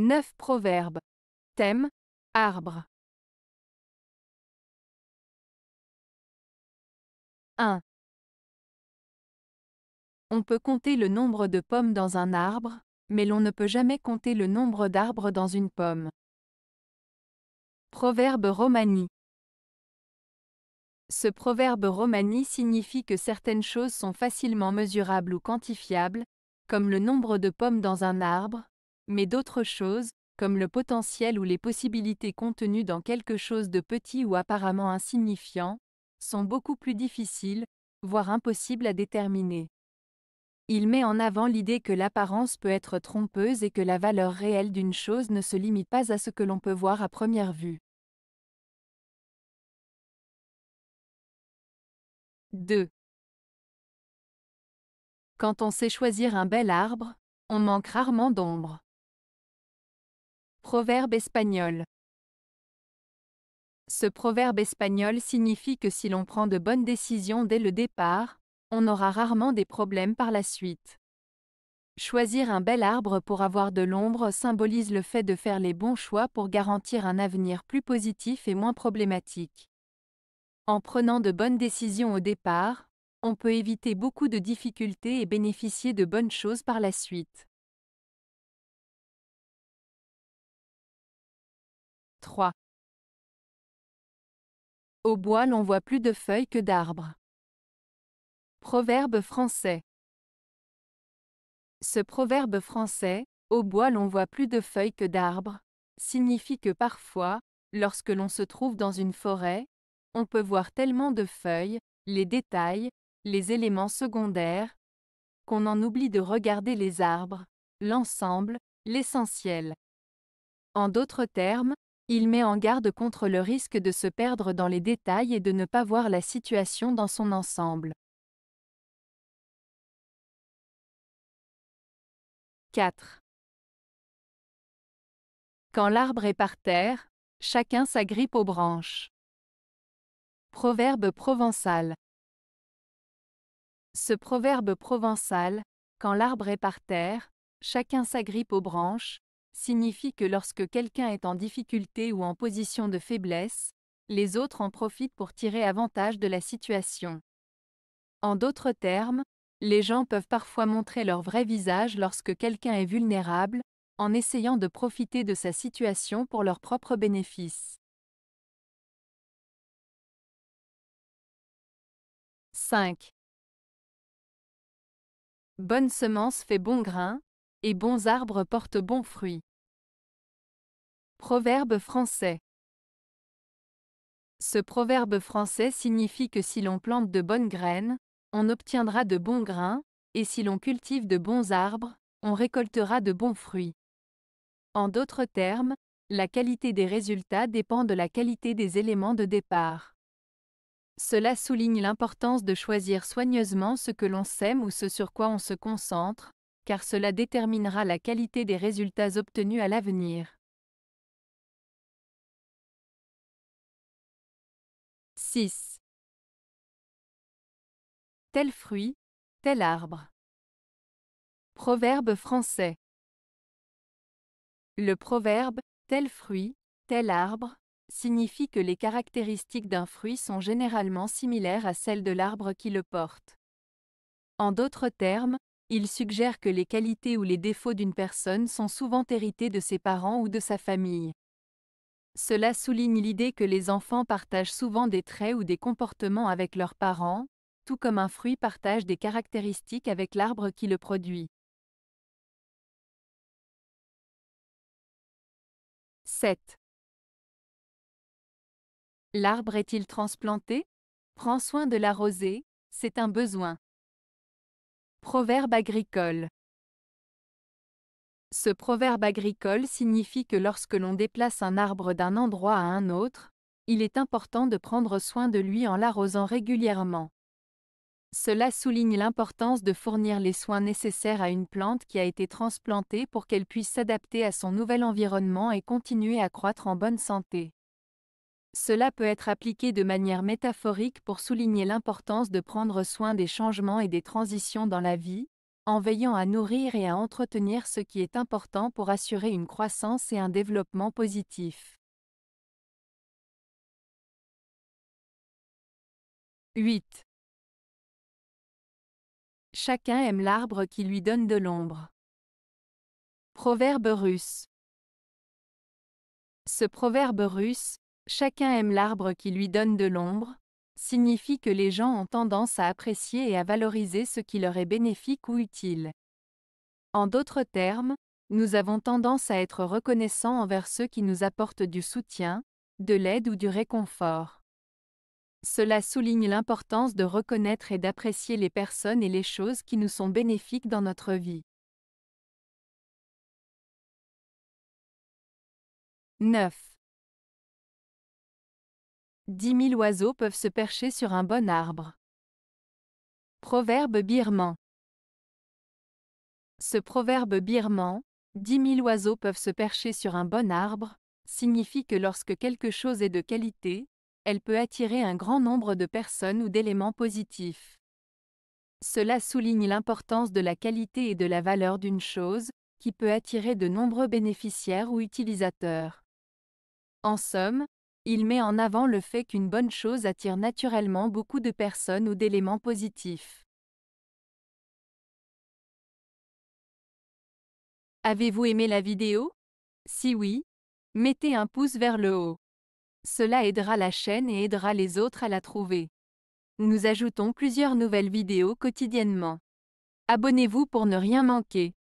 9 proverbes. Thème Arbre. 1. On peut compter le nombre de pommes dans un arbre, mais l'on ne peut jamais compter le nombre d'arbres dans une pomme. Proverbe romani. Ce proverbe romani signifie que certaines choses sont facilement mesurables ou quantifiables, comme le nombre de pommes dans un arbre, mais d'autres choses, comme le potentiel ou les possibilités contenues dans quelque chose de petit ou apparemment insignifiant, sont beaucoup plus difficiles, voire impossibles à déterminer. Il met en avant l'idée que l'apparence peut être trompeuse et que la valeur réelle d'une chose ne se limite pas à ce que l'on peut voir à première vue. 2. Quand on sait choisir un bel arbre, on manque rarement d'ombre. Proverbe espagnol. Ce proverbe espagnol signifie que si l'on prend de bonnes décisions dès le départ, on aura rarement des problèmes par la suite. Choisir un bel arbre pour avoir de l'ombre symbolise le fait de faire les bons choix pour garantir un avenir plus positif et moins problématique. En prenant de bonnes décisions au départ, on peut éviter beaucoup de difficultés et bénéficier de bonnes choses par la suite. 3. Au bois l'on voit plus de feuilles que d'arbres. Proverbe français. Ce proverbe français, au bois l'on voit plus de feuilles que d'arbres, signifie que parfois, lorsque l'on se trouve dans une forêt, on peut voir tellement de feuilles, les détails, les éléments secondaires, qu'on en oublie de regarder les arbres, l'ensemble, l'essentiel. En d'autres termes, il met en garde contre le risque de se perdre dans les détails et de ne pas voir la situation dans son ensemble. 4. Quand l'arbre est par terre, chacun s'agrippe aux branches. Proverbe provençal. Ce proverbe provençal, quand l'arbre est par terre, chacun s'agrippe aux branches, signifie que lorsque quelqu'un est en difficulté ou en position de faiblesse, les autres en profitent pour tirer avantage de la situation. En d'autres termes, les gens peuvent parfois montrer leur vrai visage lorsque quelqu'un est vulnérable, en essayant de profiter de sa situation pour leur propre bénéfice. 5. Bonne semence fait bon grain, et bons arbres portent bons fruits. Proverbe français Ce proverbe français signifie que si l'on plante de bonnes graines, on obtiendra de bons grains, et si l'on cultive de bons arbres, on récoltera de bons fruits. En d'autres termes, la qualité des résultats dépend de la qualité des éléments de départ. Cela souligne l'importance de choisir soigneusement ce que l'on sème ou ce sur quoi on se concentre, car cela déterminera la qualité des résultats obtenus à l'avenir. 6. Tel fruit, tel arbre. Proverbe français. Le proverbe tel fruit, tel arbre signifie que les caractéristiques d'un fruit sont généralement similaires à celles de l'arbre qui le porte. En d'autres termes, il suggère que les qualités ou les défauts d'une personne sont souvent hérités de ses parents ou de sa famille. Cela souligne l'idée que les enfants partagent souvent des traits ou des comportements avec leurs parents, tout comme un fruit partage des caractéristiques avec l'arbre qui le produit. 7. L'arbre est-il transplanté Prends soin de l'arroser, c'est un besoin. Proverbe agricole. Ce proverbe agricole signifie que lorsque l'on déplace un arbre d'un endroit à un autre, il est important de prendre soin de lui en l'arrosant régulièrement. Cela souligne l'importance de fournir les soins nécessaires à une plante qui a été transplantée pour qu'elle puisse s'adapter à son nouvel environnement et continuer à croître en bonne santé. Cela peut être appliqué de manière métaphorique pour souligner l'importance de prendre soin des changements et des transitions dans la vie, en veillant à nourrir et à entretenir ce qui est important pour assurer une croissance et un développement positif. 8. Chacun aime l'arbre qui lui donne de l'ombre. Proverbe russe. Ce proverbe russe, Chacun aime l'arbre qui lui donne de l'ombre, signifie que les gens ont tendance à apprécier et à valoriser ce qui leur est bénéfique ou utile. En d'autres termes, nous avons tendance à être reconnaissants envers ceux qui nous apportent du soutien, de l'aide ou du réconfort. Cela souligne l'importance de reconnaître et d'apprécier les personnes et les choses qui nous sont bénéfiques dans notre vie. 9. Dix mille oiseaux peuvent se percher sur un bon arbre. Proverbe birman. Ce proverbe birman, dix mille oiseaux peuvent se percher sur un bon arbre, signifie que lorsque quelque chose est de qualité, elle peut attirer un grand nombre de personnes ou d'éléments positifs. Cela souligne l'importance de la qualité et de la valeur d'une chose, qui peut attirer de nombreux bénéficiaires ou utilisateurs. En somme, il met en avant le fait qu'une bonne chose attire naturellement beaucoup de personnes ou d'éléments positifs. Avez-vous aimé la vidéo Si oui, mettez un pouce vers le haut. Cela aidera la chaîne et aidera les autres à la trouver. Nous ajoutons plusieurs nouvelles vidéos quotidiennement. Abonnez-vous pour ne rien manquer.